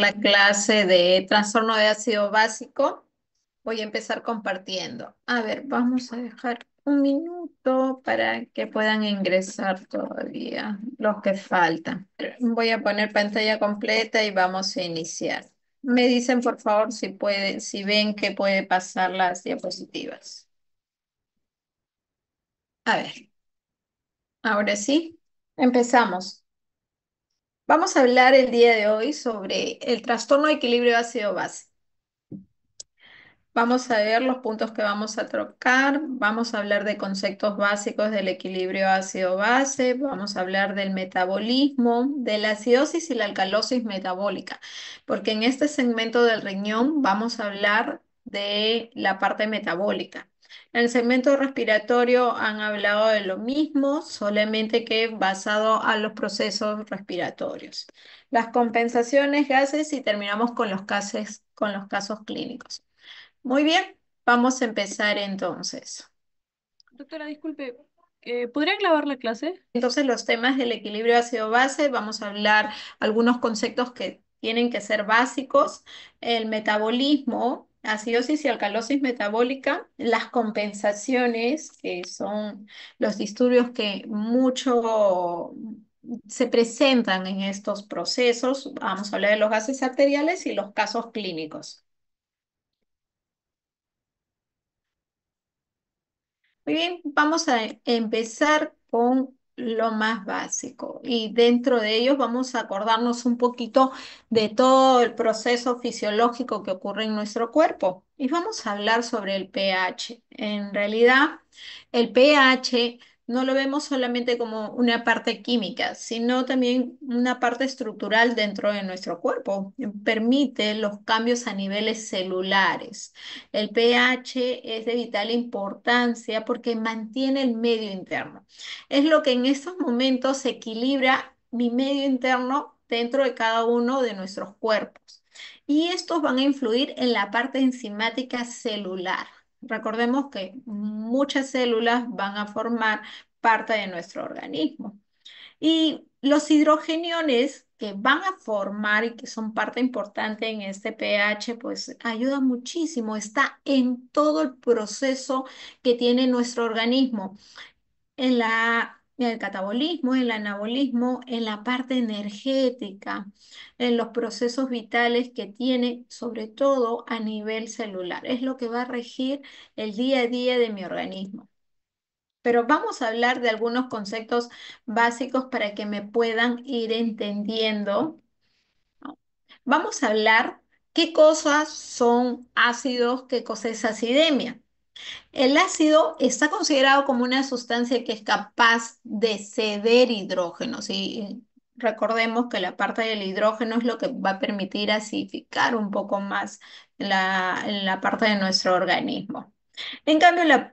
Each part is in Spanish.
la clase de trastorno de ácido básico. Voy a empezar compartiendo. A ver, vamos a dejar un minuto para que puedan ingresar todavía los que faltan. Voy a poner pantalla completa y vamos a iniciar. Me dicen, por favor, si pueden, si ven que puede pasar las diapositivas. A ver. Ahora sí, empezamos. Vamos a hablar el día de hoy sobre el trastorno de equilibrio ácido-base. Vamos a ver los puntos que vamos a trocar, vamos a hablar de conceptos básicos del equilibrio ácido-base, vamos a hablar del metabolismo, de la acidosis y la alcalosis metabólica, porque en este segmento del riñón vamos a hablar de la parte metabólica. En el segmento respiratorio han hablado de lo mismo, solamente que basado a los procesos respiratorios. Las compensaciones, gases y terminamos con los casos, con los casos clínicos. Muy bien, vamos a empezar entonces. Doctora, disculpe, eh, ¿Podría clavar la clase? Entonces, los temas del equilibrio ácido-base, vamos a hablar algunos conceptos que tienen que ser básicos. El metabolismo, acidosis y alcalosis metabólica, las compensaciones, que son los disturbios que mucho se presentan en estos procesos. Vamos a hablar de los gases arteriales y los casos clínicos. Muy bien, vamos a empezar con lo más básico y dentro de ellos vamos a acordarnos un poquito de todo el proceso fisiológico que ocurre en nuestro cuerpo y vamos a hablar sobre el pH. En realidad, el pH no lo vemos solamente como una parte química, sino también una parte estructural dentro de nuestro cuerpo. Permite los cambios a niveles celulares. El pH es de vital importancia porque mantiene el medio interno. Es lo que en estos momentos equilibra mi medio interno dentro de cada uno de nuestros cuerpos. Y estos van a influir en la parte enzimática celular. Recordemos que muchas células van a formar parte de nuestro organismo. Y los hidrogeniones que van a formar y que son parte importante en este pH, pues ayuda muchísimo, está en todo el proceso que tiene nuestro organismo. En la el catabolismo, el anabolismo, en la parte energética, en los procesos vitales que tiene, sobre todo a nivel celular. Es lo que va a regir el día a día de mi organismo. Pero vamos a hablar de algunos conceptos básicos para que me puedan ir entendiendo. Vamos a hablar qué cosas son ácidos, qué cosa es acidemia. El ácido está considerado como una sustancia que es capaz de ceder hidrógeno. y Recordemos que la parte del hidrógeno es lo que va a permitir acidificar un poco más la, parte de nuestro organismo. En cambio,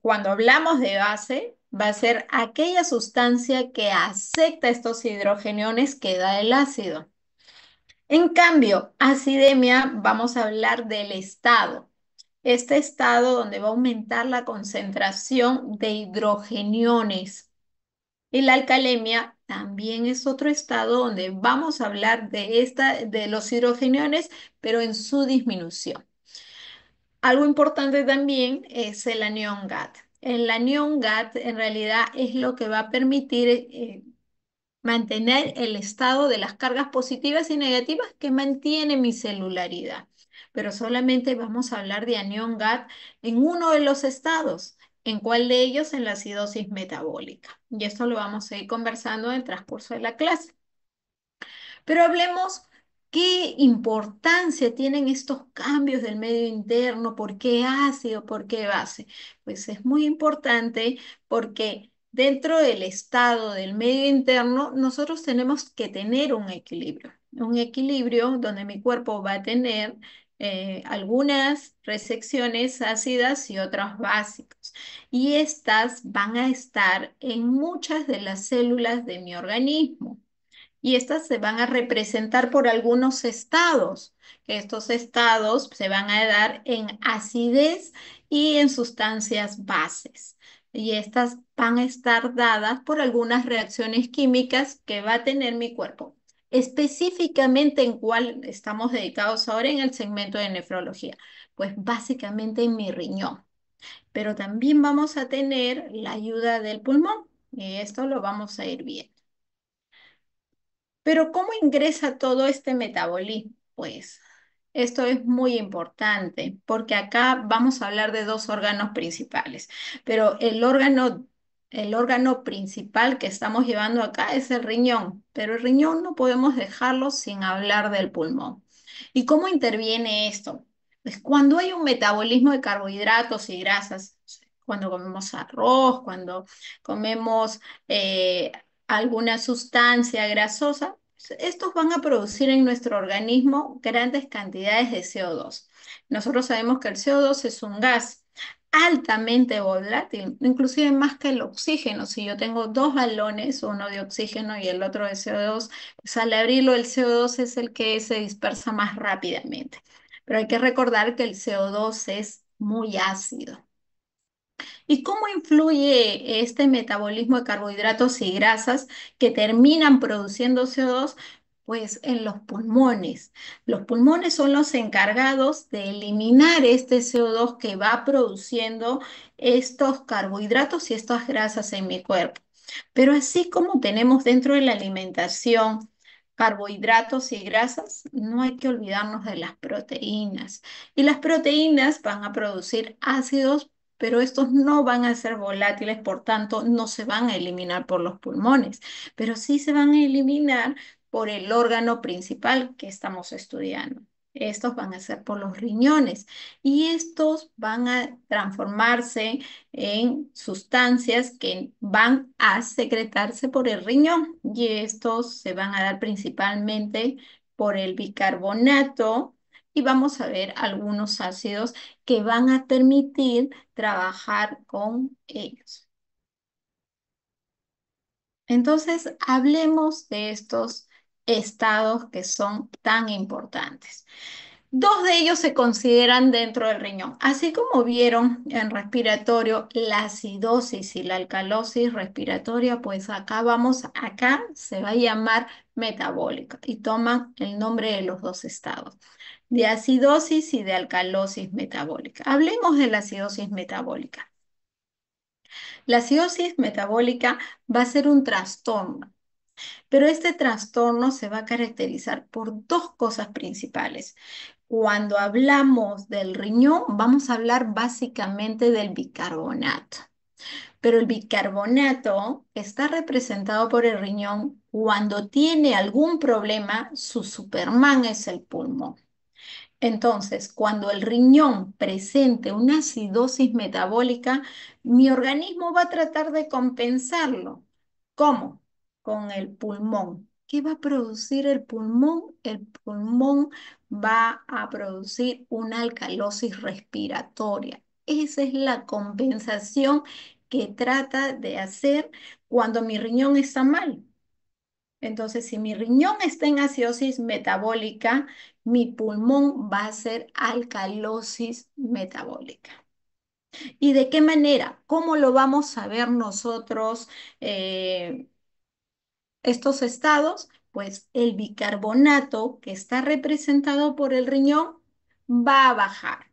cuando hablamos de base, va a ser aquella sustancia que acepta estos hidrogeniones que da el ácido. En cambio, acidemia, vamos a hablar del estado este estado donde va a aumentar la concentración de hidrogeniones. Y la alcalemia también es otro estado donde vamos a hablar de, esta, de los hidrogeniones, pero en su disminución. Algo importante también es el anión GAT. El anión GAT en realidad es lo que va a permitir eh, mantener el estado de las cargas positivas y negativas que mantiene mi celularidad pero solamente vamos a hablar de anión gat en uno de los estados. ¿En cuál de ellos? En la acidosis metabólica. Y esto lo vamos a ir conversando en el transcurso de la clase. Pero hablemos qué importancia tienen estos cambios del medio interno, por qué ácido, por qué base. Pues es muy importante porque dentro del estado del medio interno nosotros tenemos que tener un equilibrio, un equilibrio donde mi cuerpo va a tener eh, algunas resecciones ácidas y otras básicas. Y estas van a estar en muchas de las células de mi organismo. Y estas se van a representar por algunos estados. Estos estados se van a dar en acidez y en sustancias bases y estas van a estar dadas por algunas reacciones químicas que va a tener mi cuerpo. Específicamente en cuál estamos dedicados ahora en el segmento de nefrología. Pues básicamente en mi riñón. Pero también vamos a tener la ayuda del pulmón y esto lo vamos a ir viendo. Pero ¿cómo ingresa todo este metabolismo? Pues esto es muy importante porque acá vamos a hablar de dos órganos principales, pero el órgano el órgano principal que estamos llevando acá es el riñón, pero el riñón no podemos dejarlo sin hablar del pulmón. ¿Y cómo interviene esto? Pues cuando hay un metabolismo de carbohidratos y grasas, cuando comemos arroz, cuando comemos eh, alguna sustancia grasosa, estos van a producir en nuestro organismo grandes cantidades de CO2. Nosotros sabemos que el CO2 es un gas altamente volátil, inclusive más que el oxígeno. Si yo tengo dos balones, uno de oxígeno y el otro de CO2, pues al abrirlo el CO2 es el que se dispersa más rápidamente. Pero hay que recordar que el CO2 es muy ácido. ¿Y cómo influye este metabolismo de carbohidratos y grasas que terminan produciendo CO2? pues en los pulmones. Los pulmones son los encargados de eliminar este CO2 que va produciendo estos carbohidratos y estas grasas en mi cuerpo. Pero así como tenemos dentro de la alimentación carbohidratos y grasas, no hay que olvidarnos de las proteínas. Y las proteínas van a producir ácidos, pero estos no van a ser volátiles, por tanto, no se van a eliminar por los pulmones, pero sí se van a eliminar por el órgano principal que estamos estudiando. Estos van a ser por los riñones y estos van a transformarse en sustancias que van a secretarse por el riñón y estos se van a dar principalmente por el bicarbonato y vamos a ver algunos ácidos que van a permitir trabajar con ellos. Entonces, hablemos de estos estados que son tan importantes. Dos de ellos se consideran dentro del riñón. Así como vieron en respiratorio la acidosis y la alcalosis respiratoria, pues acá vamos, acá se va a llamar metabólica y toman el nombre de los dos estados, de acidosis y de alcalosis metabólica. Hablemos de la acidosis metabólica. La acidosis metabólica va a ser un trastorno pero este trastorno se va a caracterizar por dos cosas principales. Cuando hablamos del riñón, vamos a hablar básicamente del bicarbonato. Pero el bicarbonato está representado por el riñón cuando tiene algún problema, su Superman es el pulmón. Entonces, cuando el riñón presente una acidosis metabólica, mi organismo va a tratar de compensarlo. ¿Cómo? con el pulmón. ¿Qué va a producir el pulmón? El pulmón va a producir una alcalosis respiratoria. Esa es la compensación que trata de hacer cuando mi riñón está mal. Entonces, si mi riñón está en acidosis metabólica, mi pulmón va a ser alcalosis metabólica. ¿Y de qué manera? ¿Cómo lo vamos a ver nosotros eh, estos estados, pues el bicarbonato que está representado por el riñón va a bajar.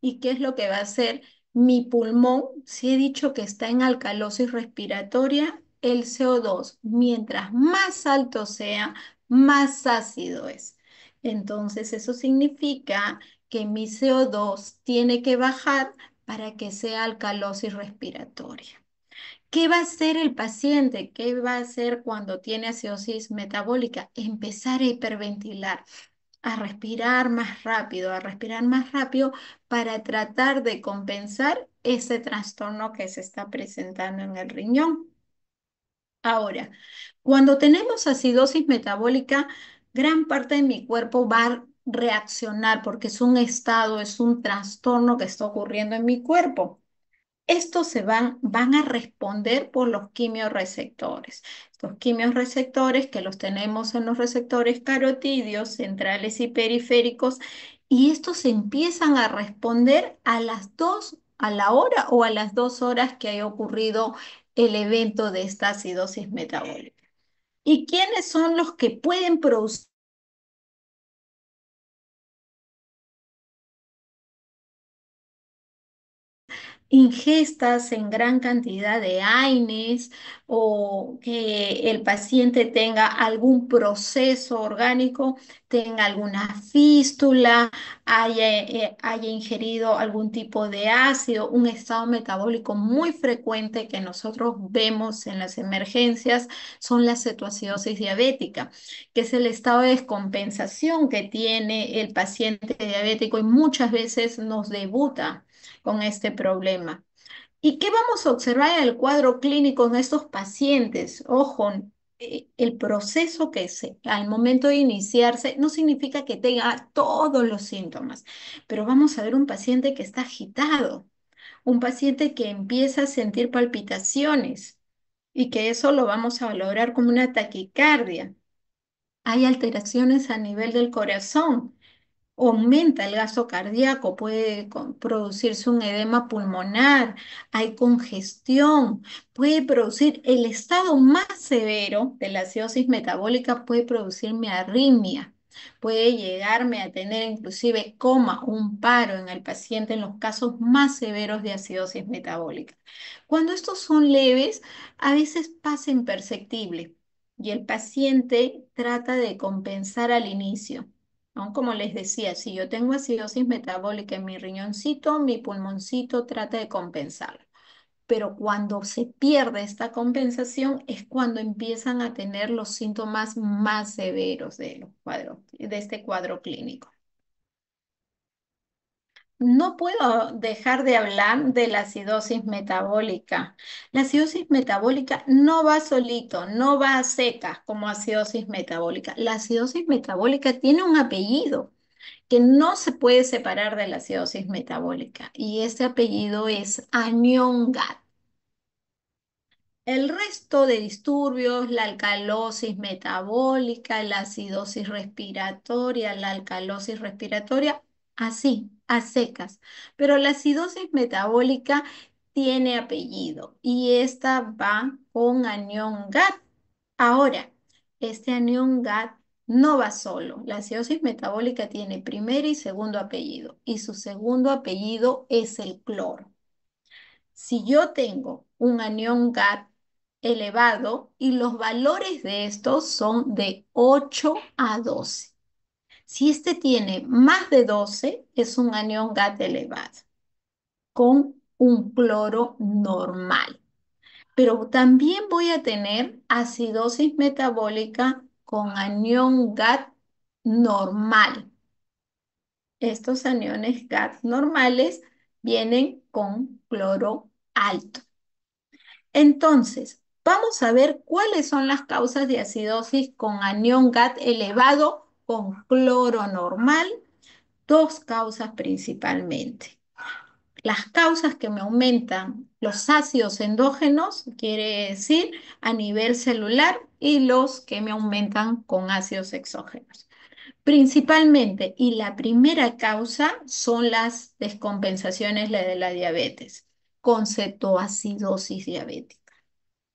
¿Y qué es lo que va a hacer mi pulmón? Si he dicho que está en alcalosis respiratoria, el CO2, mientras más alto sea, más ácido es. Entonces eso significa que mi CO2 tiene que bajar para que sea alcalosis respiratoria. ¿Qué va a hacer el paciente? ¿Qué va a hacer cuando tiene acidosis metabólica? Empezar a hiperventilar, a respirar más rápido, a respirar más rápido para tratar de compensar ese trastorno que se está presentando en el riñón. Ahora, cuando tenemos acidosis metabólica, gran parte de mi cuerpo va a reaccionar porque es un estado, es un trastorno que está ocurriendo en mi cuerpo estos se van, van a responder por los quimiorreceptores. Estos quimiorreceptores que los tenemos en los receptores carotidios, centrales y periféricos, y estos empiezan a responder a las dos, a la hora o a las dos horas que haya ocurrido el evento de esta acidosis metabólica. ¿Y quiénes son los que pueden producir ingestas en gran cantidad de AINES o que el paciente tenga algún proceso orgánico, tenga alguna fístula, haya, eh, haya ingerido algún tipo de ácido, un estado metabólico muy frecuente que nosotros vemos en las emergencias son la cetoacidosis diabética, que es el estado de descompensación que tiene el paciente diabético y muchas veces nos debuta con este problema. ¿Y qué vamos a observar en el cuadro clínico en estos pacientes? Ojo, eh, el proceso que se al momento de iniciarse no significa que tenga todos los síntomas, pero vamos a ver un paciente que está agitado, un paciente que empieza a sentir palpitaciones y que eso lo vamos a valorar como una taquicardia. Hay alteraciones a nivel del corazón, aumenta el gasto cardíaco, puede producirse un edema pulmonar, hay congestión, puede producir el estado más severo de la acidosis metabólica, puede producirme arrimia, puede llegarme a tener inclusive coma, un paro en el paciente en los casos más severos de acidosis metabólica. Cuando estos son leves, a veces pasa imperceptible y el paciente trata de compensar al inicio como les decía, si yo tengo acidosis metabólica en mi riñoncito, mi pulmoncito trata de compensarlo. Pero cuando se pierde esta compensación es cuando empiezan a tener los síntomas más severos de, de este cuadro clínico no puedo dejar de hablar de la acidosis metabólica. La acidosis metabólica no va solito, no va seca como acidosis metabólica. La acidosis metabólica tiene un apellido que no se puede separar de la acidosis metabólica y ese apellido es anión El resto de disturbios, la alcalosis metabólica, la acidosis respiratoria, la alcalosis respiratoria, así, a secas, pero la acidosis metabólica tiene apellido y esta va con anión GAT. Ahora, este anión GAT no va solo. La acidosis metabólica tiene primer y segundo apellido y su segundo apellido es el cloro. Si yo tengo un anión GAT elevado y los valores de estos son de 8 a 12. Si este tiene más de 12, es un anión GAT elevado con un cloro normal. Pero también voy a tener acidosis metabólica con anión GAT normal. Estos aniones GAT normales vienen con cloro alto. Entonces, vamos a ver cuáles son las causas de acidosis con anión GAT elevado con cloro normal, dos causas principalmente. Las causas que me aumentan los ácidos endógenos, quiere decir a nivel celular, y los que me aumentan con ácidos exógenos. Principalmente, y la primera causa son las descompensaciones de la diabetes, con cetoacidosis diabética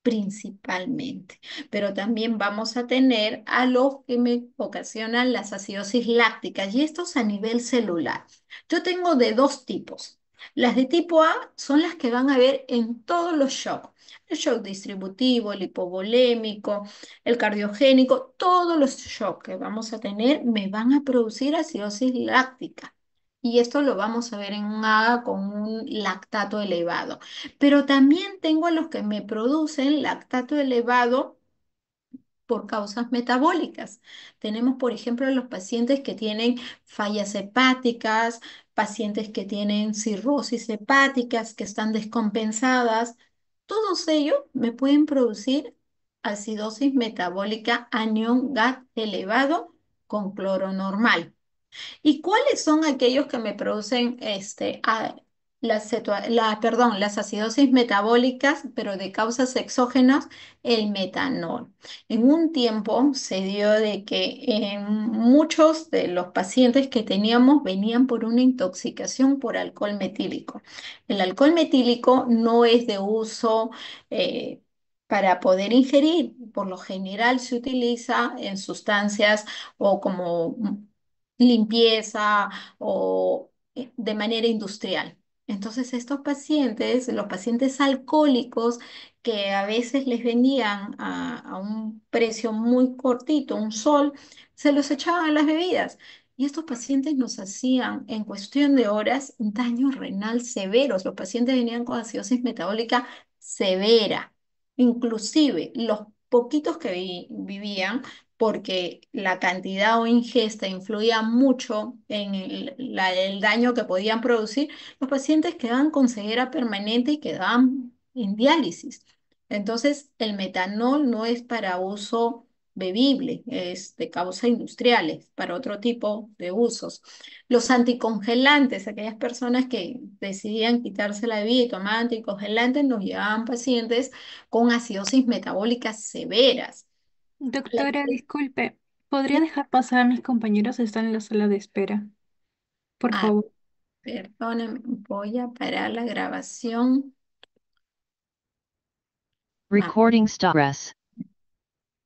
principalmente, pero también vamos a tener a los que me ocasionan las acidosis lácticas y estos a nivel celular. Yo tengo de dos tipos. Las de tipo A son las que van a ver en todos los shocks. El shock distributivo, el hipovolémico, el cardiogénico, todos los shocks que vamos a tener me van a producir acidosis láctica. Y esto lo vamos a ver en un A con un lactato elevado. Pero también tengo a los que me producen lactato elevado por causas metabólicas. Tenemos, por ejemplo, los pacientes que tienen fallas hepáticas, pacientes que tienen cirrosis hepáticas, que están descompensadas. Todos ellos me pueden producir acidosis metabólica anión GAT elevado con cloro normal. ¿Y cuáles son aquellos que me producen este, perdón, las acidosis metabólicas, pero de causas exógenas, el metanol. En un tiempo se dio de que en eh, muchos de los pacientes que teníamos venían por una intoxicación por alcohol metílico. El alcohol metílico no es de uso... Eh, para poder ingerir. Por lo general se utiliza en sustancias o como limpieza o eh, de manera industrial. Entonces, estos pacientes, los pacientes alcohólicos que a veces les vendían a, un precio muy cortito, un sol, se los echaban a las bebidas. Y estos pacientes nos hacían en cuestión de horas daño renal severos. Los pacientes venían con acidosis metabólica severa. Inclusive los poquitos que vivían porque la cantidad o ingesta influía mucho en el, daño que podían producir, los pacientes quedaban con ceguera permanente y quedaban en diálisis. Entonces, el metanol no es para uso bebible, es de causa industriales, para otro tipo de usos. Los anticongelantes, aquellas personas que decidían quitarse la vida y tomar anticongelantes, nos llevaban pacientes con acidosis metabólicas severas. Doctora, disculpe, ¿podría dejar pasar a mis compañeros? Están en la sala de espera. Por ah, favor. Perdón, voy a parar la grabación. Recording stop. Ah.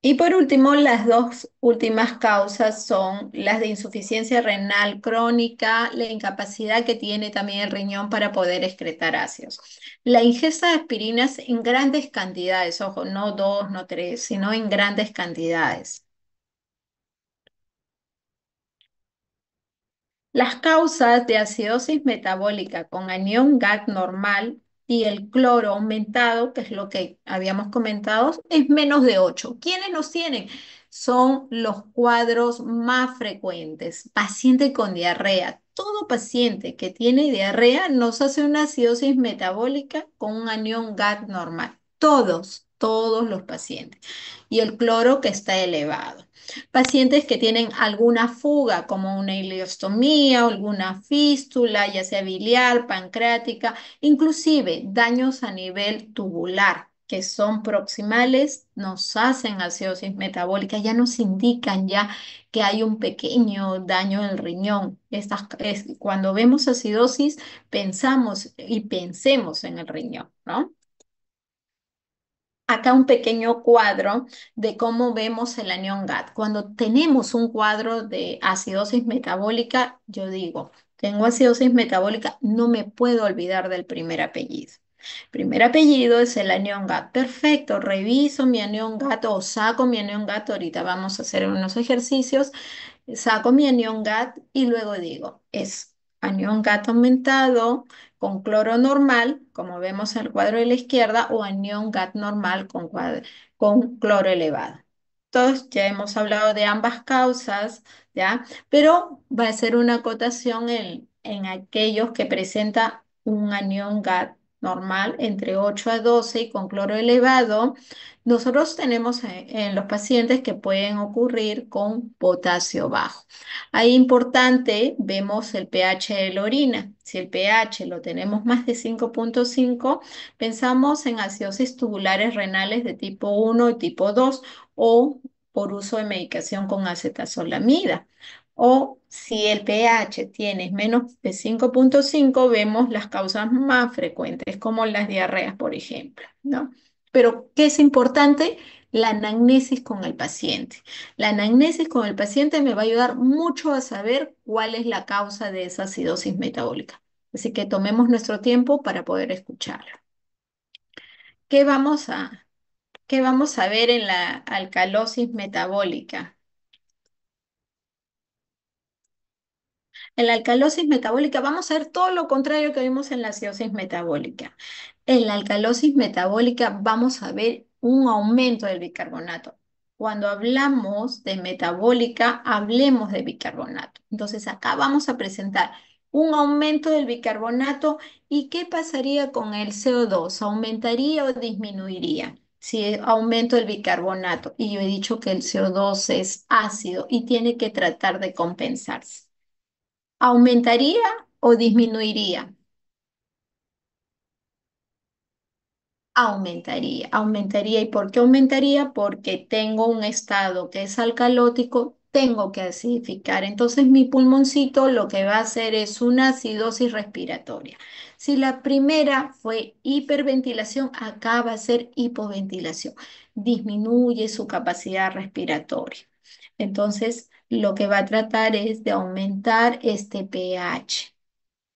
Y por último, las dos últimas causas son las de insuficiencia renal crónica, la incapacidad que tiene también el riñón para poder excretar ácidos. La ingesta de aspirinas en grandes cantidades, ojo, no dos, no tres, sino en grandes cantidades. Las causas de acidosis metabólica con anión GAD normal y el cloro aumentado, que es lo que habíamos comentado, es menos de 8. ¿Quiénes nos tienen? Son los cuadros más frecuentes. Paciente con diarrea. Todo paciente que tiene diarrea nos hace una acidosis metabólica con un anión GAT normal. Todos todos los pacientes, y el cloro que está elevado. Pacientes que tienen alguna fuga, como una ileostomía, alguna fístula, ya sea biliar, pancreática, inclusive daños a nivel tubular, que son proximales, nos hacen acidosis metabólica, ya nos indican ya que hay un pequeño daño en el riñón. cuando vemos acidosis, pensamos y pensemos en el riñón, ¿no? Acá un pequeño cuadro de cómo vemos el anión GAT. Cuando tenemos un cuadro de acidosis metabólica, yo digo, tengo acidosis metabólica, no me puedo olvidar del primer apellido. primer apellido es el anión GAT. Perfecto, reviso mi anión GAT o saco mi anión GAT. Ahorita vamos a hacer unos ejercicios. Saco mi anión GAT y luego digo, es anión GAT aumentado con cloro normal, como vemos en el cuadro de la izquierda, o anión GAT normal con, cloro elevado. Todos ya hemos hablado de ambas causas, ¿ya? Pero va a ser una acotación en, en aquellos que presenta un anión GAT normal entre 8 a 12 y con cloro elevado, nosotros tenemos eh, en, los pacientes que pueden ocurrir con potasio bajo. Ahí importante, vemos el pH de la orina. Si el pH lo tenemos más de 5.5, pensamos en acidosis tubulares renales de tipo 1 y tipo 2 o por uso de medicación con acetazolamida. O si el pH tiene menos de 5.5, vemos las causas más frecuentes, como las diarreas, por ejemplo, ¿no? Pero, ¿qué es importante? La anagnesis con el paciente. La anagnesis con el paciente me va a ayudar mucho a saber cuál es la causa de esa acidosis metabólica. Así que tomemos nuestro tiempo para poder escuchar. vamos a, qué vamos a ver en la alcalosis metabólica? En la alcalosis metabólica vamos a ver todo lo contrario que vimos en la acidosis metabólica. En la alcalosis metabólica vamos a ver un aumento del bicarbonato. Cuando hablamos de metabólica, hablemos de bicarbonato. Entonces acá vamos a presentar un aumento del bicarbonato y qué pasaría con el CO2, aumentaría o disminuiría si aumento el bicarbonato y yo he dicho que el CO2 es ácido y tiene que tratar de compensarse. ¿Aumentaría o disminuiría? Aumentaría, aumentaría. ¿Y por qué aumentaría? Porque tengo un estado que es alcalótico, tengo que acidificar. Entonces mi pulmoncito lo que va a hacer es una acidosis respiratoria. Si la primera fue hiperventilación, acá va a ser hipoventilación. Disminuye su capacidad respiratoria. Entonces, lo que va a tratar es de aumentar este pH.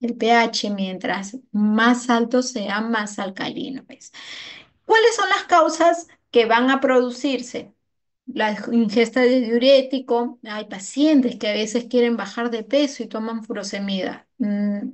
El pH, mientras más alto sea, más alcalino es. ¿Cuáles son las causas que van a producirse? La ingesta de diurético. Hay pacientes que a veces quieren bajar de peso y toman furosemida. Mm,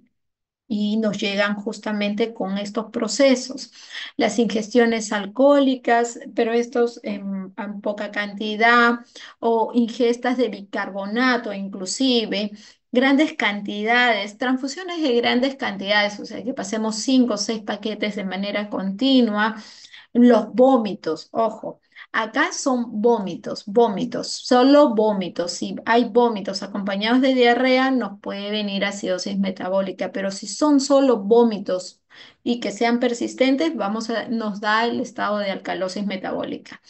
y nos llegan justamente con estos procesos. Las ingestiones alcohólicas, pero estos en, poca cantidad, o ingestas de bicarbonato inclusive, grandes cantidades, transfusiones de grandes cantidades, o sea, que pasemos cinco o seis paquetes de manera continua, los vómitos, ojo, Acá son vómitos, vómitos, solo vómitos. Si hay vómitos acompañados de diarrea, nos puede venir acidosis metabólica, pero si son solo vómitos y que sean persistentes, vamos nos da el estado de alcalosis metabólica.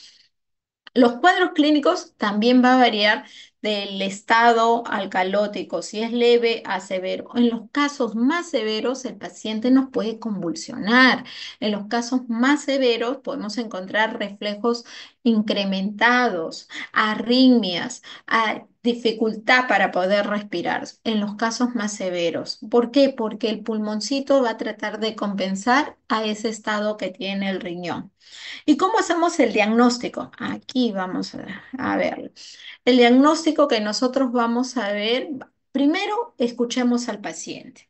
Los cuadros clínicos también va a variar del estado alcalótico, si es leve a severo. En los casos más severos, el paciente nos puede convulsionar. En los casos más severos, podemos encontrar reflejos incrementados, arritmias, dificultad para poder respirar en los casos más severos. ¿Por qué? Porque el pulmoncito va a tratar de compensar a ese estado que tiene el riñón. ¿Y cómo hacemos el diagnóstico? Aquí vamos a, a verlo. El diagnóstico que nosotros vamos a ver, primero escuchemos al paciente.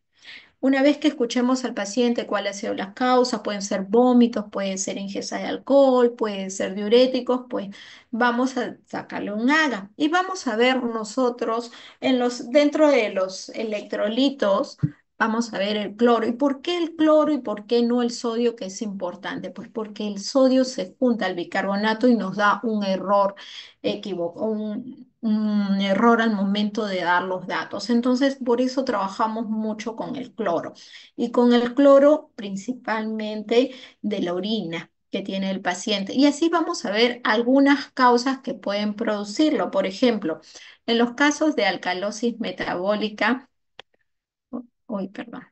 Una vez que escuchemos al paciente cuáles han sido las causas, pueden ser vómitos, pueden ser ingesta de alcohol, pueden ser diuréticos, pues vamos a sacarle un haga y vamos a ver nosotros en los, dentro de los electrolitos vamos a ver el cloro. ¿Y por qué el cloro y por qué no el sodio que es importante? Pues porque el sodio se junta al bicarbonato y nos da un error un, un error al momento de dar los datos. Entonces, por eso trabajamos mucho con el cloro y con el cloro principalmente de la orina que tiene el paciente. Y así vamos a ver algunas causas que pueden producirlo. Por ejemplo, en los casos de alcalosis metabólica, perdón.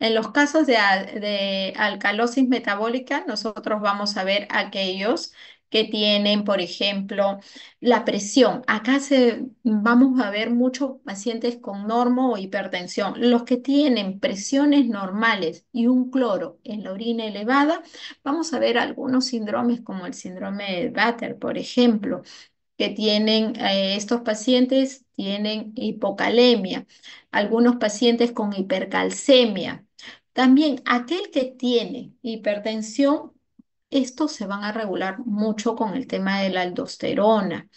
En los casos de, alcalosis metabólica, nosotros vamos a ver aquellos que tienen, por ejemplo, la presión. Acá se, vamos a ver muchos pacientes con normo o hipertensión. Los que tienen presiones normales y un cloro en la orina elevada, vamos a ver algunos síndromes como el síndrome de Batter, por ejemplo, que tienen eh, estos pacientes tienen hipocalemia, algunos pacientes con hipercalcemia. También aquel que tiene hipertensión, estos se van a regular mucho con el tema de la aldosterona.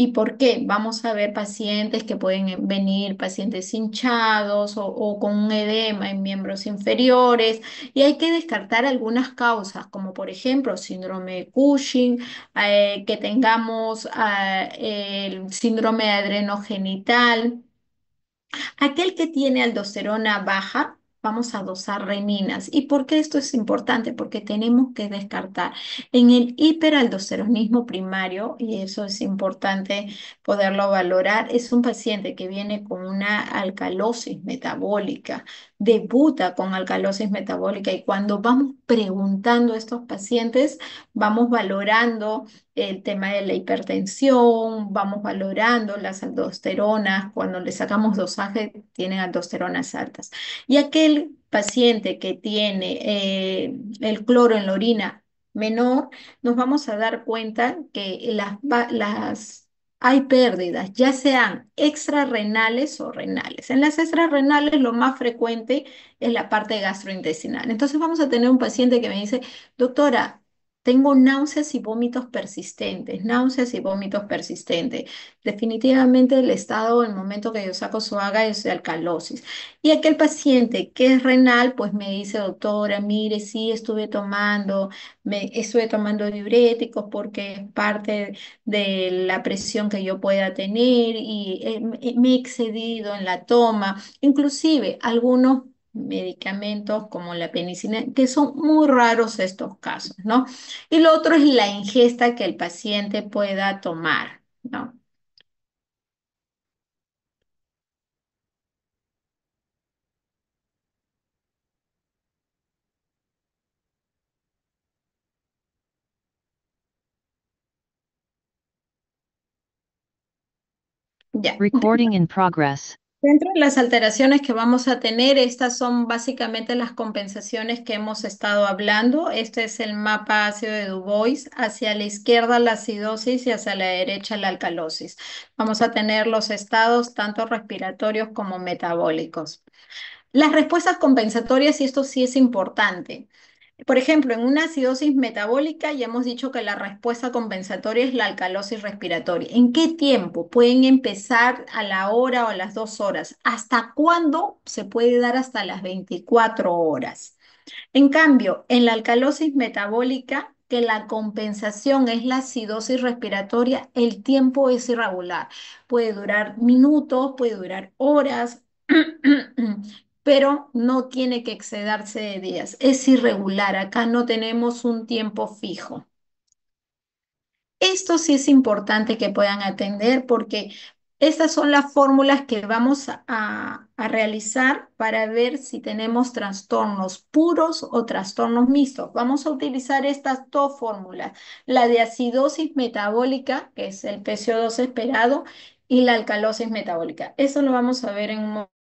¿Y por qué? Vamos a ver pacientes que pueden eh, venir, pacientes hinchados o, con un edema en miembros inferiores. Y hay que descartar algunas causas, como por ejemplo síndrome de Cushing, eh, que tengamos ah, el síndrome de adrenogenital. Aquel que tiene aldosterona baja vamos a dosar reninas. ¿Y por qué esto es importante? Porque tenemos que descartar en el hiperaldosteronismo primario, y eso es importante poderlo valorar, es un paciente que viene con una alcalosis metabólica, debuta con alcalosis metabólica y cuando vamos preguntando a estos pacientes, vamos valorando el tema de la hipertensión, vamos valorando las aldosteronas, cuando le sacamos dosaje tienen aldosteronas altas. Y aquel paciente que tiene eh, el cloro en la orina menor, nos vamos a dar cuenta que las hay pérdidas, ya sean extrarrenales o renales. En las extrarrenales lo más frecuente es la parte gastrointestinal. Entonces vamos a tener un paciente que me dice, doctora, tengo náuseas y vómitos persistentes, náuseas y vómitos persistentes. Definitivamente el estado, el momento que yo saco su haga es de alcalosis. Y aquel paciente que es renal, pues me dice, doctora, mire, sí, estuve tomando, me, estuve tomando diuréticos porque es parte de la presión que yo pueda tener y eh, me he excedido en la toma. Inclusive algunos medicamentos como la penicilina, que son muy raros estos casos, ¿no? Y lo otro es la ingesta que el paciente pueda tomar, ¿no? Recording in progress. Dentro de las alteraciones que vamos a tener, estas son básicamente las compensaciones que hemos estado hablando. Este es el mapa ácido de Dubois hacia la izquierda la acidosis y hacia la derecha la alcalosis. Vamos a tener los estados tanto respiratorios como metabólicos. Las respuestas compensatorias, y esto sí es importante, por ejemplo, en una acidosis metabólica ya hemos dicho que la respuesta compensatoria es la alcalosis respiratoria. ¿En qué tiempo? Pueden empezar a la hora o a las dos horas. ¿Hasta cuándo? Se puede dar hasta las 24 horas. En cambio, en la alcalosis metabólica, que la compensación es la acidosis respiratoria, el tiempo es irregular. Puede durar minutos, puede durar horas, pero no tiene que excederse de días. Es irregular, acá no tenemos un tiempo fijo. Esto sí es importante que puedan atender porque estas son las fórmulas que vamos a, realizar para ver si tenemos trastornos puros o trastornos mixtos. Vamos a utilizar estas dos fórmulas, la de acidosis metabólica, que es el PCO2 esperado, y la alcalosis metabólica. Eso lo vamos a ver en un momento.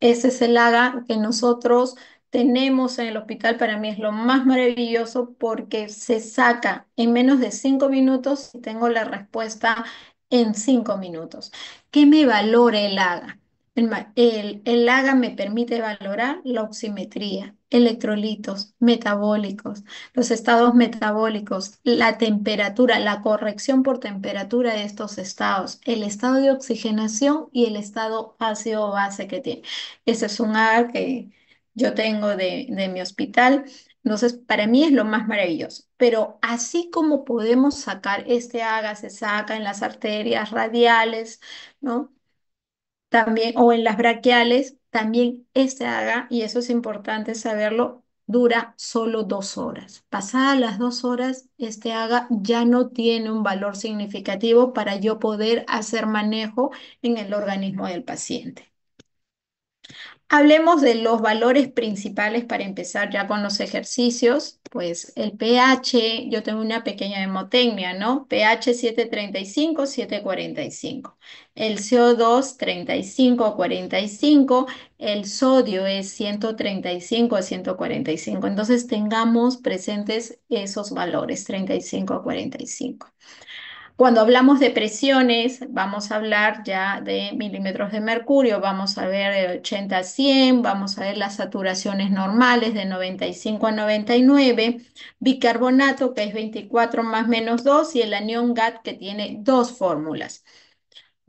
Ese es el haga que nosotros tenemos en el hospital. Para mí es lo más maravilloso porque se saca en menos de cinco minutos y tengo la respuesta en cinco minutos. ¿Qué me valora el haga? El, haga me permite valorar la oximetría, electrolitos metabólicos, los estados metabólicos, la temperatura, la corrección por temperatura de estos estados, el estado de oxigenación y el estado ácido base que tiene. Ese es un AR que yo tengo de, de mi hospital. Entonces, para mí es lo más maravilloso. Pero así como podemos sacar este agar, se saca en las arterias radiales, ¿no? también, o en las braquiales, también este haga, y eso es importante saberlo, dura solo dos horas. Pasadas las dos horas, este haga ya no tiene un valor significativo para yo poder hacer manejo en el organismo del paciente. Hablemos de los valores principales para empezar ya con los ejercicios. Pues el pH, yo tengo una pequeña hemotecnia, ¿no? pH 735, 745. El CO2 35, 45. El sodio es 135, 145. Entonces tengamos presentes esos valores, 35 a 45. Cuando hablamos de presiones, vamos a hablar ya de milímetros de mercurio, vamos a ver de 80 a 100, vamos a ver las saturaciones normales de 95 a 99, bicarbonato que es 24 más menos 2 y el anión GAT que tiene dos fórmulas.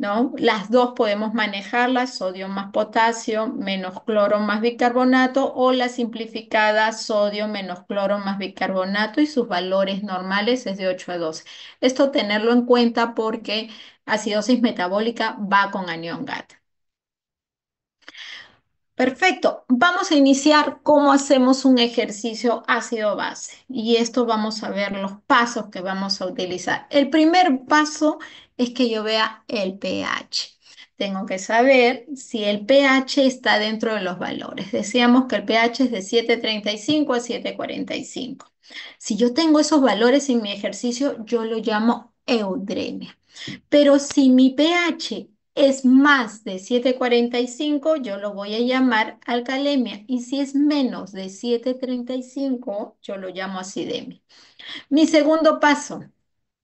Las dos podemos manejarlas, sodio más potasio, menos cloro más bicarbonato, o la simplificada sodio menos cloro más bicarbonato y sus valores normales es de 8 a 12. Esto tenerlo en cuenta porque acidosis metabólica va con anión GAT. Perfecto, vamos a iniciar cómo hacemos un ejercicio ácido-base y esto vamos a ver los pasos que vamos a utilizar. El primer paso es que yo vea el pH. Tengo que saber si el pH está dentro de los valores. Decíamos que el pH es de 7.35 a 7.45. Si yo tengo esos valores en mi ejercicio, yo lo llamo eudremia. Pero si mi pH es más de 7.45, yo lo voy a llamar alcalemia. Y si es menos de 7.35, yo lo llamo acidemia. Mi segundo paso,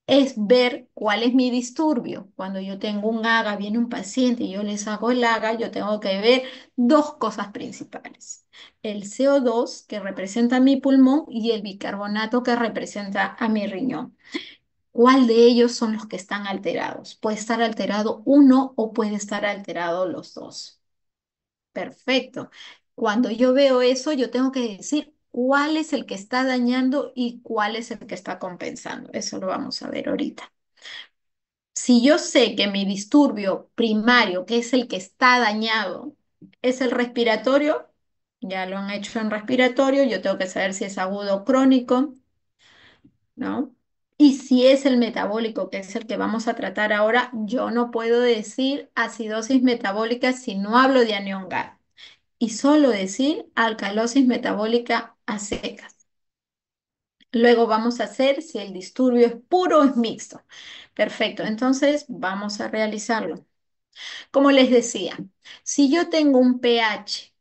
es ver cuál es mi disturbio. Cuando yo tengo un haga, viene un paciente y yo les hago el haga, yo tengo que ver dos cosas principales. El CO2 que representa mi pulmón y el bicarbonato que representa a mi riñón. ¿Cuál de ellos son los que están alterados? Puede estar alterado uno o puede estar alterado los dos. Perfecto. Cuando yo veo eso, yo tengo que decir, cuál es el que está dañando y cuál es el que está compensando. Eso lo vamos a ver ahorita. Si yo sé que mi disturbio primario, que es el que está dañado, es el respiratorio, ya lo han hecho en respiratorio, yo tengo que saber si es agudo o crónico, ¿no? Y si es el metabólico, que es el que vamos a tratar ahora, yo no puedo decir acidosis metabólica si no hablo de anión GAD. Y solo decir alcalosis metabólica a secas. Luego vamos a hacer si el disturbio es puro o es mixto. Perfecto, entonces vamos a realizarlo. Como les decía, si yo tengo un pH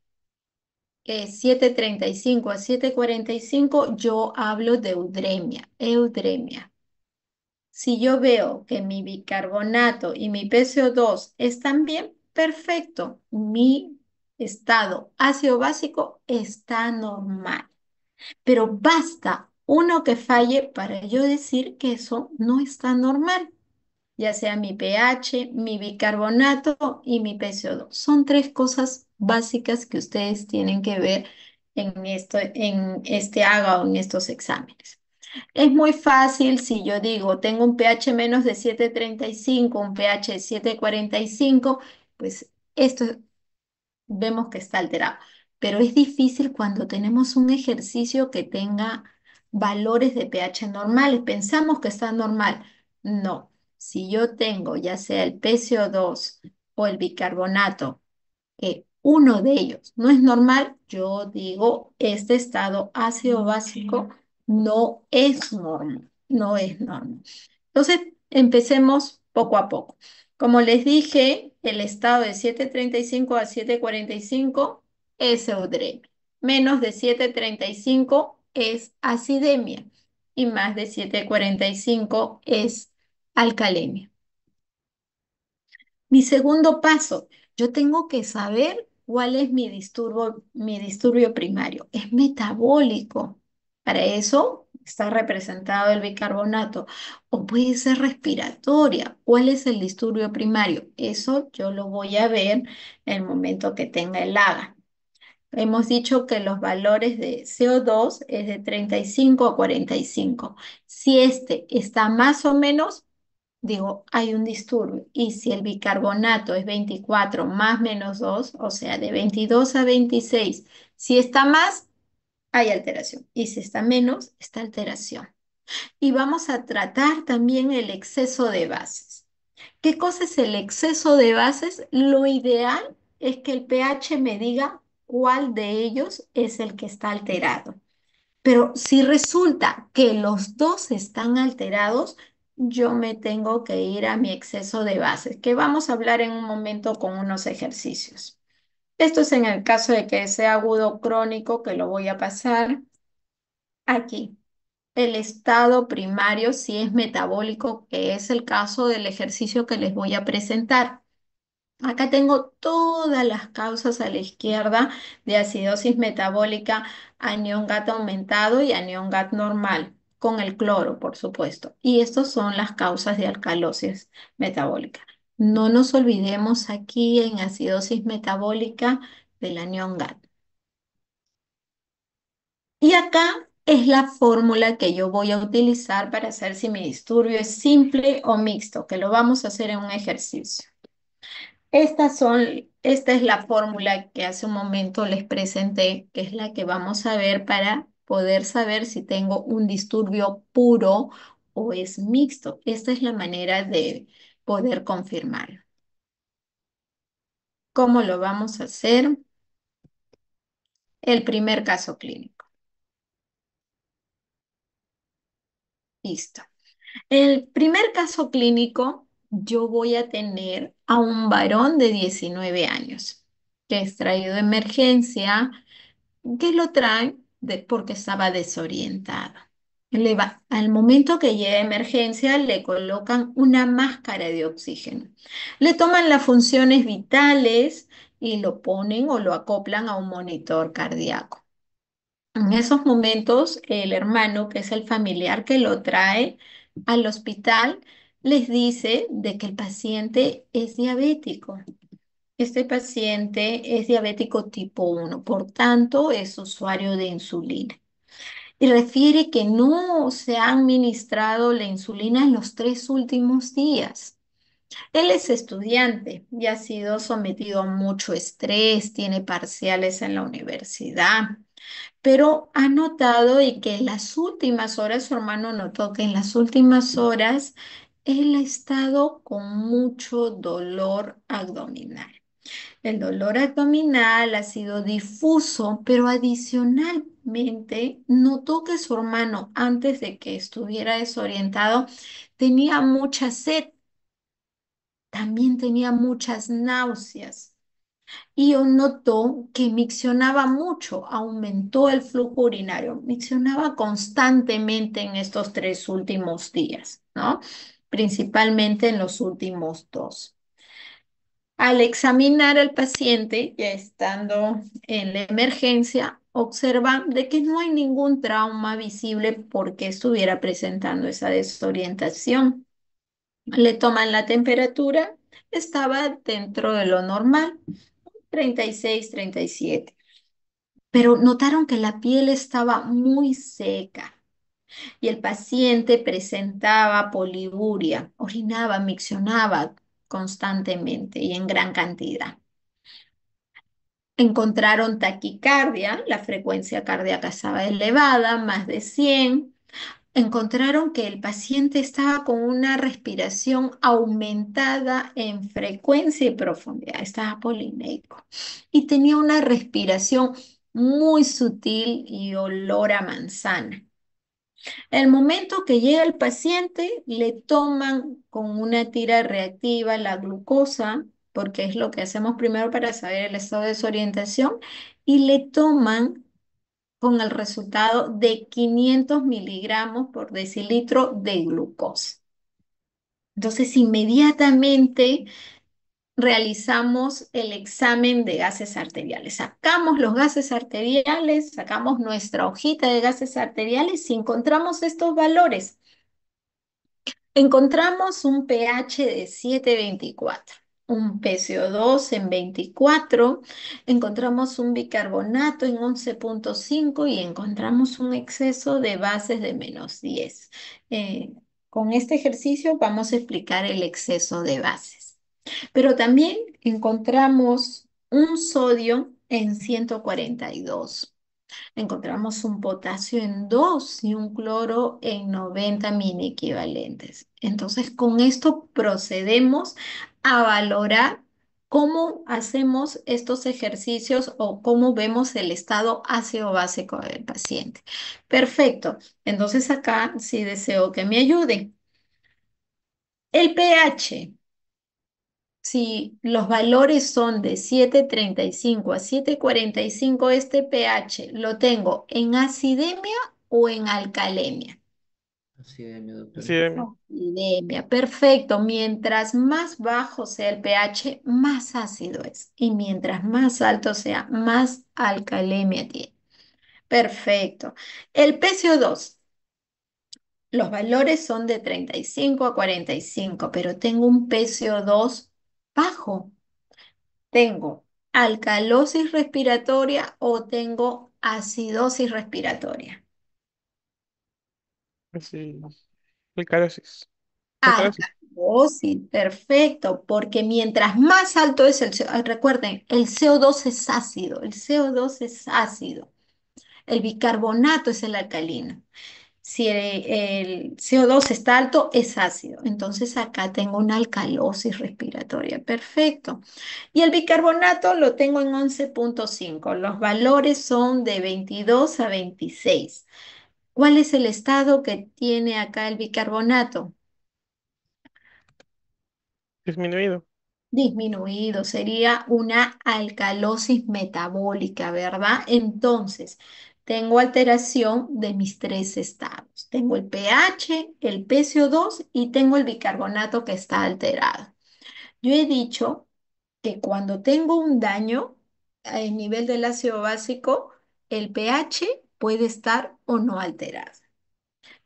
que es 7.35 a 7.45, yo hablo de eudremia, eudremia. Si yo veo que mi bicarbonato y mi PCO2 están bien, perfecto. Mi estado ácido básico está normal. Pero basta uno que falle para yo decir que eso no está normal, ya sea mi pH, mi bicarbonato y mi PCO2. Son tres cosas básicas que ustedes tienen que ver en, en este agua en estos exámenes. Es muy fácil si yo digo, tengo un pH menos de 7.35, un pH de 7.45, pues esto vemos que está alterado pero es difícil cuando tenemos un ejercicio que tenga valores de pH normales. Pensamos que está normal. No, si yo tengo ya sea el PCO2 o el bicarbonato, que eh, uno de ellos no es normal, yo digo, este estado ácido básico no es normal, no es normal. Entonces, empecemos poco a poco. Como les dije, el estado de 735 a 745 es eudremia, Menos de 7.35 es acidemia y más de 7.45 es alcalemia. Mi segundo paso, yo tengo que saber cuál es mi disturbio, primario. Es metabólico. Para eso está representado el bicarbonato. O puede ser respiratoria. ¿Cuál es el disturbio primario? Eso yo lo voy a ver en el momento que tenga el haga. Hemos dicho que los valores de CO2 es de 35 a 45. Si este está más o menos, digo, hay un disturbio. Y si el bicarbonato es 24 más menos 2, o sea, de 22 a 26, si está más, hay alteración. Y si está menos, está alteración. Y vamos a tratar también el exceso de bases. ¿Qué cosa es el exceso de bases? Lo ideal es que el pH me diga cuál de ellos es el que está alterado. Pero si resulta que los dos están alterados, yo me tengo que ir a mi exceso de bases, que vamos a hablar en un momento con unos ejercicios. Esto es en el caso de que sea agudo crónico, que lo voy a pasar aquí. El estado primario, si es metabólico, que es el caso del ejercicio que les voy a presentar. Acá tengo todas las causas a la izquierda de acidosis metabólica, anión GAT aumentado y anión GAT normal, con el cloro, por supuesto. Y estas son las causas de alcalosis metabólica. No nos olvidemos aquí en acidosis metabólica del anión GAT. Y acá es la fórmula que yo voy a utilizar para hacer si mi disturbio es simple o mixto, que lo vamos a hacer en un ejercicio son, esta es la fórmula que hace un momento les presenté, que es la que vamos a ver para poder saber si tengo un disturbio puro o es mixto. Esta es la manera de poder confirmarlo. ¿Cómo lo vamos a hacer? El primer caso clínico. Listo. El primer caso clínico yo voy a tener a un varón de 19 años que es traído de emergencia, que lo traen porque estaba desorientado. al momento que llega emergencia, le colocan una máscara de oxígeno. Le toman las funciones vitales y lo ponen o lo acoplan a un monitor cardíaco. En esos momentos, el hermano, que es el familiar que lo trae al hospital, les dice de que el paciente es diabético. Este paciente es diabético tipo 1, por tanto es usuario de insulina. Y refiere que no se ha administrado la insulina en los tres últimos días. Él es estudiante y ha sido sometido a mucho estrés, tiene parciales en la universidad, pero ha notado y que en las últimas horas, su hermano notó que en las últimas horas él ha estado con mucho dolor abdominal. El dolor abdominal ha sido difuso, pero adicionalmente notó que su hermano, antes de que estuviera desorientado, tenía mucha sed. También tenía muchas náuseas. Y notó que miccionaba mucho, aumentó el flujo urinario, miccionaba constantemente en estos tres últimos días, ¿no? principalmente en los últimos dos. Al examinar al paciente, ya estando en la emergencia, observan de que no hay ningún trauma visible porque estuviera presentando esa desorientación. Le toman la temperatura, estaba dentro de lo normal, 36, 37. Pero notaron que la piel estaba muy seca, y el paciente presentaba poliburia, orinaba, miccionaba constantemente y en gran cantidad. Encontraron taquicardia, la frecuencia cardíaca estaba elevada, más de 100, encontraron que el paciente estaba con una respiración aumentada en frecuencia y profundidad, estaba polineico y tenía una respiración muy sutil y olor a manzana. El momento que llega el paciente, le toman con una tira reactiva la glucosa, porque es lo que hacemos primero para saber el estado de desorientación, y le toman con el resultado de 500 miligramos por decilitro de glucosa. Entonces, inmediatamente realizamos el examen de gases arteriales. Sacamos los gases arteriales, sacamos nuestra hojita de gases arteriales y encontramos estos valores. Encontramos un pH de 724 un PCO2 en 24, encontramos un bicarbonato en 11.5 y encontramos un exceso de bases de menos 10. Eh, con este ejercicio vamos a explicar el exceso de bases. Pero también encontramos un sodio en 142. Encontramos un potasio en 2 y un cloro en 90 mini equivalentes. Entonces, con esto procedemos a valorar cómo hacemos estos ejercicios o cómo vemos el estado ácido básico del paciente. Perfecto. Entonces, acá si deseo que me ayude El pH si los valores son de 7.35 a 7.45, este pH lo tengo en acidemia o en alcalemia. Acidemia, Acidemia. perfecto. Mientras más bajo sea el pH, más ácido es. Y mientras más alto sea, más alcalemia tiene. Perfecto. El PCO2, los valores son de 35 a 45, pero tengo un PCO2 bajo. Tengo alcalosis respiratoria o tengo acidosis respiratoria. Alcalosis. Alcalosis. alcalosis. perfecto, porque mientras más alto es el recuerden, el CO2 es ácido, el CO2 es ácido, el bicarbonato es el alcalino si el, CO2 está alto, es ácido. Entonces acá tengo una alcalosis respiratoria. Perfecto. Y el bicarbonato lo tengo en 11.5. Los valores son de 22 a 26. ¿Cuál es el estado que tiene acá el bicarbonato? Disminuido. Disminuido, sería una alcalosis metabólica, ¿verdad? Entonces, tengo alteración de mis tres estados. Tengo el pH, el PCO2 y tengo el bicarbonato que está alterado. Yo he dicho que cuando tengo un daño a nivel del ácido básico, el pH puede estar o no alterado.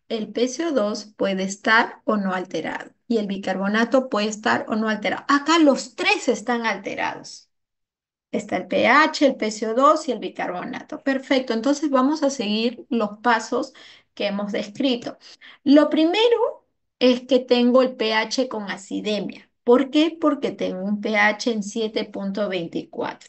El PCO2 puede estar o no alterado y el bicarbonato puede estar o no alterado. Acá los tres están alterados. Está el pH, el PCO2 y el bicarbonato. Perfecto, entonces vamos a seguir los pasos que hemos descrito. Lo primero es que tengo el pH con acidemia. ¿Por qué? Porque tengo un pH en 7.24.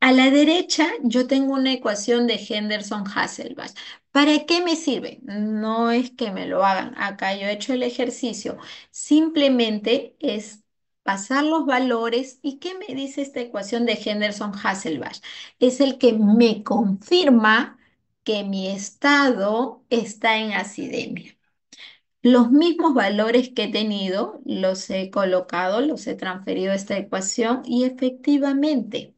A la derecha yo tengo una ecuación de Henderson-Hasselbalch. ¿Para qué me sirve? No es que me lo hagan. Acá yo he hecho el ejercicio. Simplemente es pasar los valores y qué me dice esta ecuación de henderson Hasselbach. Es el que me confirma que mi estado está en acidemia. Los mismos valores que he tenido los he colocado, los he transferido a esta ecuación y efectivamente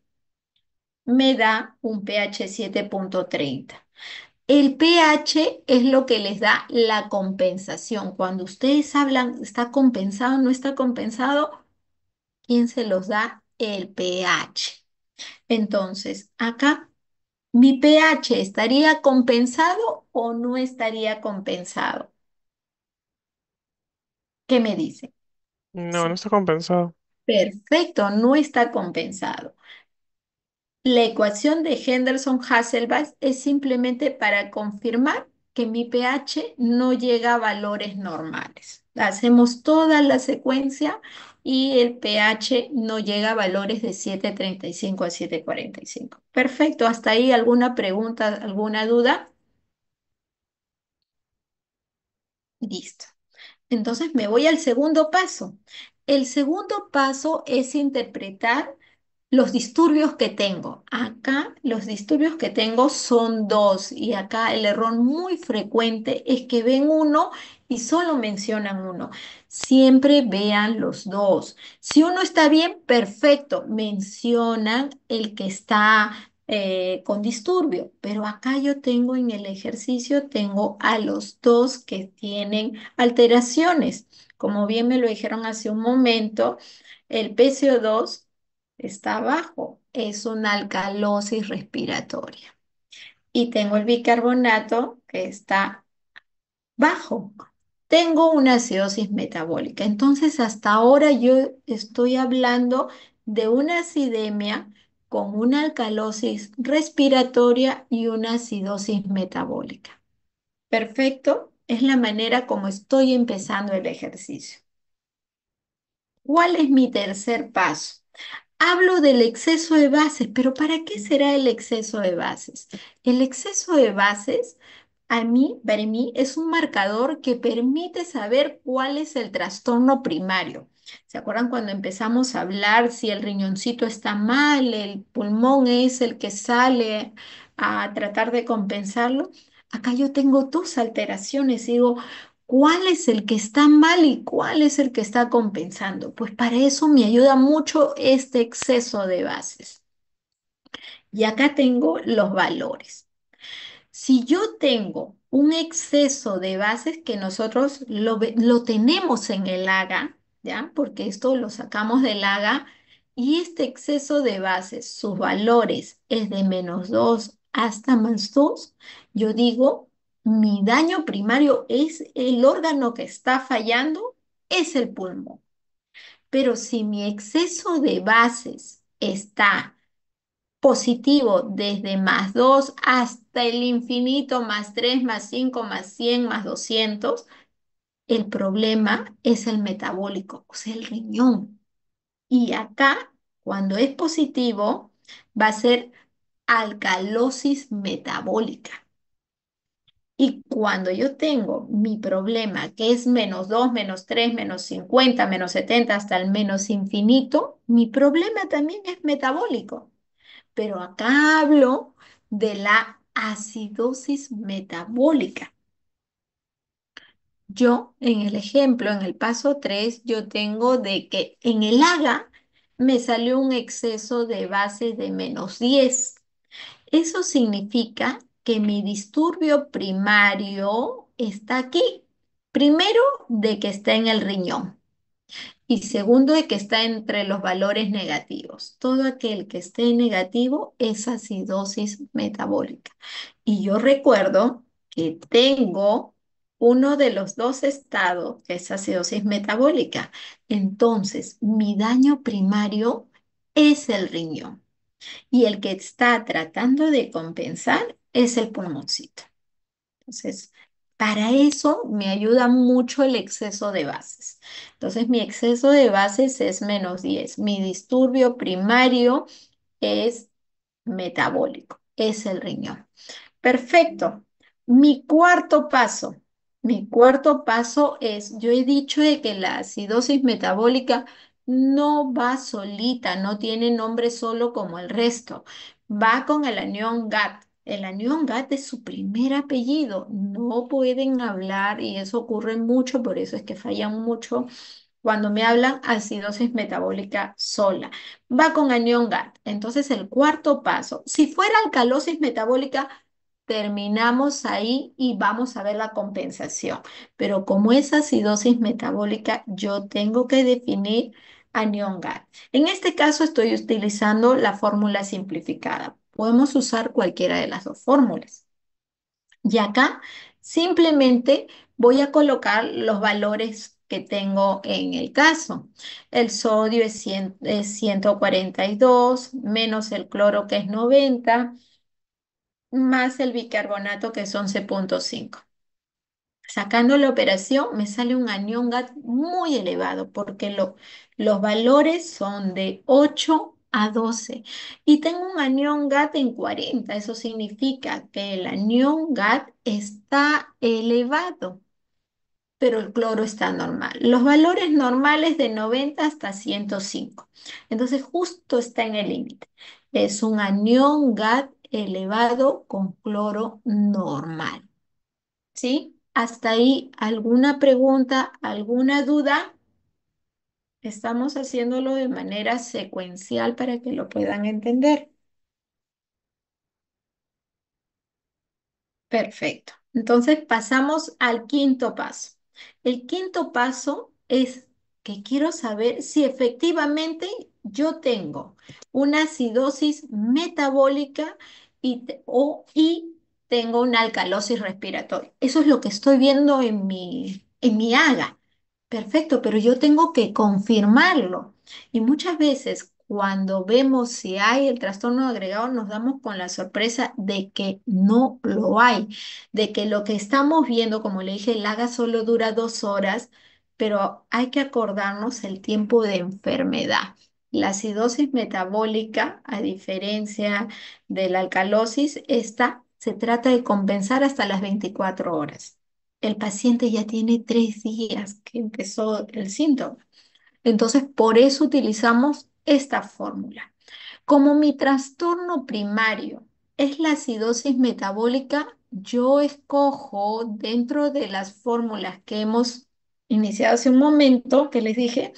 me da un pH 7.30. El pH es lo que les da la compensación. Cuando ustedes hablan, ¿está compensado o no está compensado? ¿Quién se los da? El pH. Entonces, acá, ¿mi pH estaría compensado o no estaría compensado? ¿Qué me dice? No, no está compensado. Perfecto, no está compensado. La ecuación de Henderson-Hasselbalch es simplemente para confirmar que mi pH no llega a valores normales. Hacemos toda la secuencia y el pH no llega a valores de 7.35 a 7.45. Perfecto, hasta ahí alguna pregunta, alguna duda. Listo. Entonces me voy al segundo paso. El segundo paso es interpretar los disturbios que tengo. Acá los disturbios que tengo son dos y acá el error muy frecuente es que ven uno y solo mencionan uno. Siempre vean los dos. Si uno está bien, perfecto, mencionan el que está eh, con disturbio, pero acá yo tengo en el ejercicio, tengo a los dos que tienen alteraciones. Como bien me lo dijeron hace un momento, el PCO2 está bajo, es una alcalosis respiratoria. Y tengo el bicarbonato que está bajo. Tengo una acidosis metabólica. Entonces, hasta ahora yo estoy hablando de una acidemia con una alcalosis respiratoria y una acidosis metabólica. Perfecto, es la manera como estoy empezando el ejercicio. ¿Cuál es mi tercer paso? Hablo del exceso de bases, pero ¿para qué será el exceso de bases? El exceso de bases, a mí, para mí, es un marcador que permite saber cuál es el trastorno primario. ¿Se acuerdan cuando empezamos a hablar si el riñoncito está mal, el pulmón es el que sale a tratar de compensarlo? Acá yo tengo dos alteraciones digo, cuál es el que está mal y cuál es el que está compensando. Pues para eso me ayuda mucho este exceso de bases. Y acá tengo los valores. Si yo tengo un exceso de bases que nosotros lo, tenemos en el haga, ¿ya? porque esto lo sacamos del haga, y este exceso de bases, sus valores es de menos 2 hasta más 2, yo digo mi daño primario es el órgano que está fallando, es el pulmón. Pero si mi exceso de bases está positivo desde más 2 hasta el infinito, más 3, más 5, más 100, más 200, el problema es el metabólico, o sea, el riñón. Y acá, cuando es positivo, va a ser alcalosis metabólica. Y cuando yo tengo mi problema, que es menos 2, menos 3, menos 50, menos 70, hasta el menos infinito, mi problema también es metabólico. Pero acá hablo de la acidosis metabólica. Yo, en el ejemplo, en el paso 3, yo tengo de que en el haga me salió un exceso de base de menos 10. Eso significa que mi disturbio primario está aquí. Primero, de que está en el riñón. Y segundo, de que está entre los valores negativos. Todo aquel que esté negativo es acidosis metabólica. Y yo recuerdo que tengo uno de los dos estados, que es acidosis metabólica. Entonces, mi daño primario es el riñón. Y el que está tratando de compensar es el pulmoncito, Entonces, para eso me ayuda mucho el exceso de bases. Entonces, mi exceso de bases es menos 10. Mi disturbio primario es metabólico, es el riñón. Perfecto. Mi cuarto paso, mi cuarto paso es, yo he dicho de que la acidosis metabólica no va solita, no tiene nombre solo como el resto, va con el anión GAT, el anión GAT es su primer apellido. No pueden hablar y eso ocurre mucho, por eso es que fallan mucho cuando me hablan acidosis metabólica sola. Va con anión GAT, Entonces, el cuarto paso. Si fuera alcalosis metabólica, terminamos ahí y vamos a ver la compensación. Pero como es acidosis metabólica, yo tengo que definir anión En este caso estoy utilizando la fórmula simplificada. Podemos usar cualquiera de las dos fórmulas. Y acá simplemente voy a colocar los valores que tengo en el caso. El sodio es, 142 menos el cloro que es 90 más el bicarbonato que es 11.5. Sacando la operación me sale un anión GAT muy elevado porque los valores son de 8 a 12. Y tengo un anión GAT en 40. Eso significa que el anión GAT está elevado, pero el cloro está normal. Los valores normales de 90 hasta 105. Entonces justo está en el límite. Es un anión GAT elevado con cloro normal. ¿Sí? Hasta ahí, ¿alguna pregunta, alguna duda? Estamos haciéndolo de manera secuencial para que lo puedan entender. Perfecto. Entonces pasamos al quinto paso. El quinto paso es que quiero saber si efectivamente yo tengo una acidosis metabólica y, o, tengo una alcalosis respiratoria. Eso es lo que estoy viendo en mi, en mi haga. Perfecto, pero yo tengo que confirmarlo. Y muchas veces cuando vemos si hay el trastorno agregado, nos damos con la sorpresa de que no lo hay, de que lo que estamos viendo, como le dije, el haga solo dura dos horas, pero hay que acordarnos el tiempo de enfermedad. La acidosis metabólica, a diferencia de la alcalosis, esta se trata de compensar hasta las 24 horas el paciente ya tiene tres días que empezó el síntoma. Entonces, por eso utilizamos esta fórmula. Como mi trastorno primario es la acidosis metabólica, yo escojo dentro de las fórmulas que hemos iniciado hace un momento, que les dije,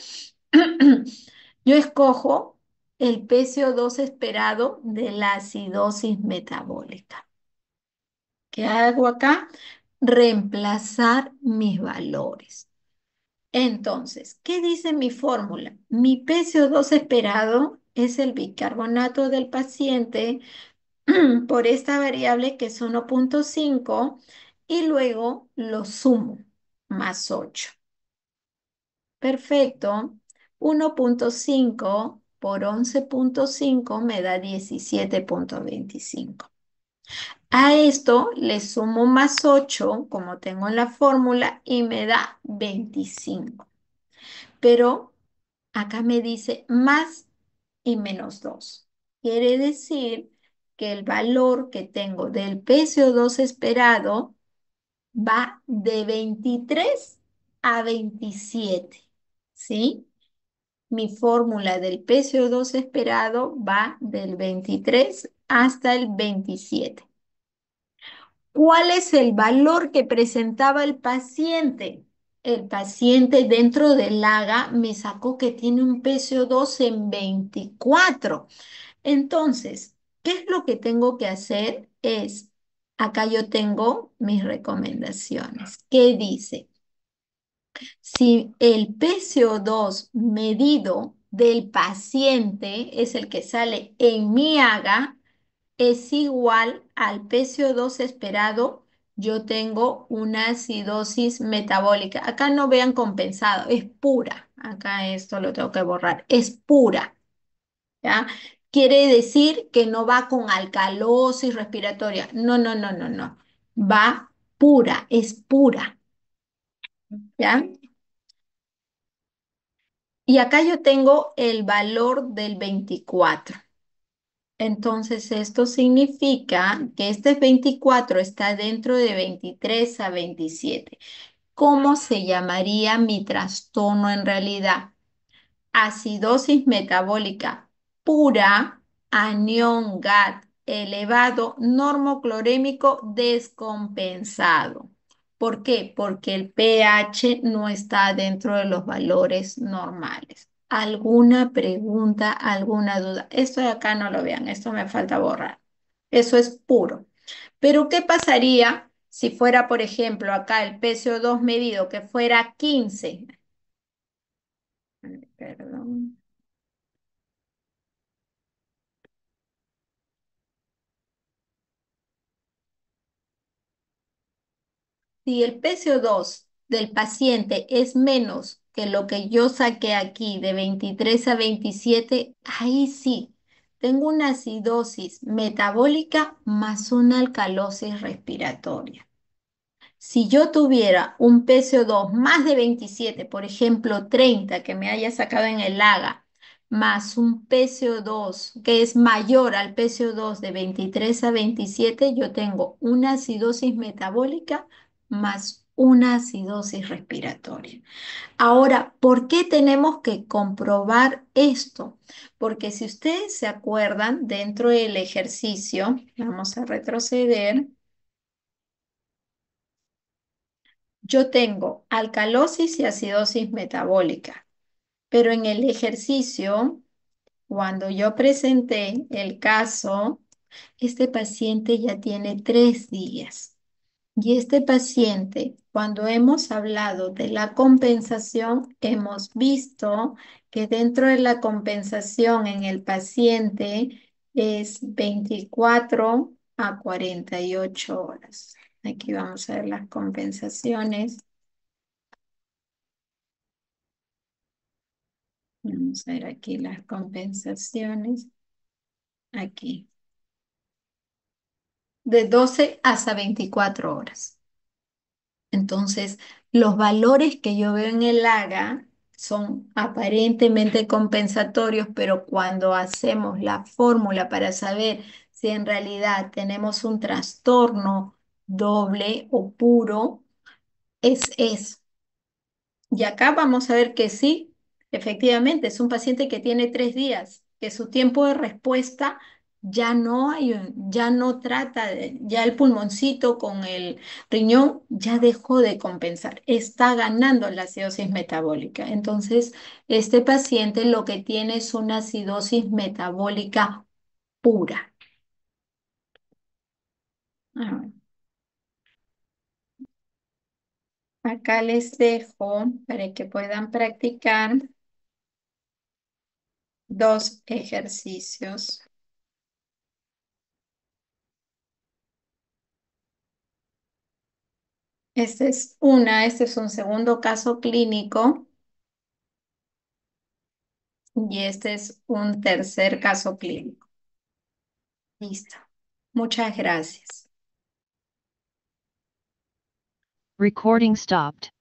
yo escojo el PCO2 esperado de la acidosis metabólica. ¿Qué hago acá? reemplazar mis valores. Entonces, ¿qué dice mi fórmula? Mi PCO2 esperado es el bicarbonato del paciente por esta variable que es 1.5 y luego lo sumo, más 8. Perfecto. 1.5 por 11.5 me da 17.25. A esto le sumo más 8, como tengo en la fórmula, y me da 25. Pero acá me dice más y menos 2. Quiere decir que el valor que tengo del PCO2 esperado va de 23 a 27, ¿sí? Mi fórmula del PCO2 esperado va del 23 hasta el 27 cuál es el valor que presentaba el paciente. El paciente dentro del AGA me sacó que tiene un PCO2 en 24. Entonces, ¿qué es lo que tengo que hacer? Es, acá yo tengo mis recomendaciones. ¿Qué dice? Si el PCO2 medido del paciente es el que sale en mi AGA, es igual al PCO2 esperado, yo tengo una acidosis metabólica. Acá no vean compensado, es pura. Acá esto lo tengo que borrar, es pura. ¿Ya? Quiere decir que no va con alcalosis respiratoria. No, no, no, no, no. Va pura, es pura. ¿Ya? Y acá yo tengo el valor del 24. Entonces, esto significa que este 24 está dentro de 23 a 27. ¿Cómo se llamaría mi trastorno en realidad? Acidosis metabólica pura, anión GAT elevado, normoclorémico descompensado. ¿Por qué? Porque el pH no está dentro de los valores normales alguna pregunta, alguna duda. Esto de acá no lo vean, esto me falta borrar. Eso es puro. Pero ¿qué pasaría si fuera, por ejemplo, acá el PCO2 medido que fuera 15? Perdón. Si el PCO2 del paciente es menos que lo que yo saqué aquí de 23 a 27, ahí sí, tengo una acidosis metabólica más una alcalosis respiratoria. Si yo tuviera un PCO2 más de 27, por ejemplo 30 que me haya sacado en el AGA, más un PCO2 que es mayor al PCO2 de 23 a 27, yo tengo una acidosis metabólica más una acidosis respiratoria. Ahora, ¿por qué tenemos que comprobar esto? Porque si ustedes se acuerdan, dentro del ejercicio, vamos a retroceder, yo tengo alcalosis y acidosis metabólica, pero en el ejercicio, cuando yo presenté el caso, este paciente ya tiene tres días y este paciente, cuando hemos hablado de la compensación, hemos visto que dentro de la compensación en el paciente es 24 a 48 horas. Aquí vamos a ver las compensaciones. Vamos a ver aquí las compensaciones. Aquí de 12 hasta 24 horas. Entonces, los valores que yo veo en el AGA son aparentemente compensatorios, pero cuando hacemos la fórmula para saber si en realidad tenemos un trastorno doble o puro, es eso. Y acá vamos a ver que sí, efectivamente, es un paciente que tiene tres días, que su tiempo de respuesta ya no hay, ya no trata, ya el pulmoncito con el riñón ya dejó de compensar, está ganando la acidosis metabólica. Entonces, este paciente lo que tiene es una acidosis metabólica pura. Ah. Acá les dejo para que puedan practicar dos ejercicios. Esta es una, este es un segundo caso clínico y este es un tercer caso clínico. Listo. Muchas gracias. Recording stopped.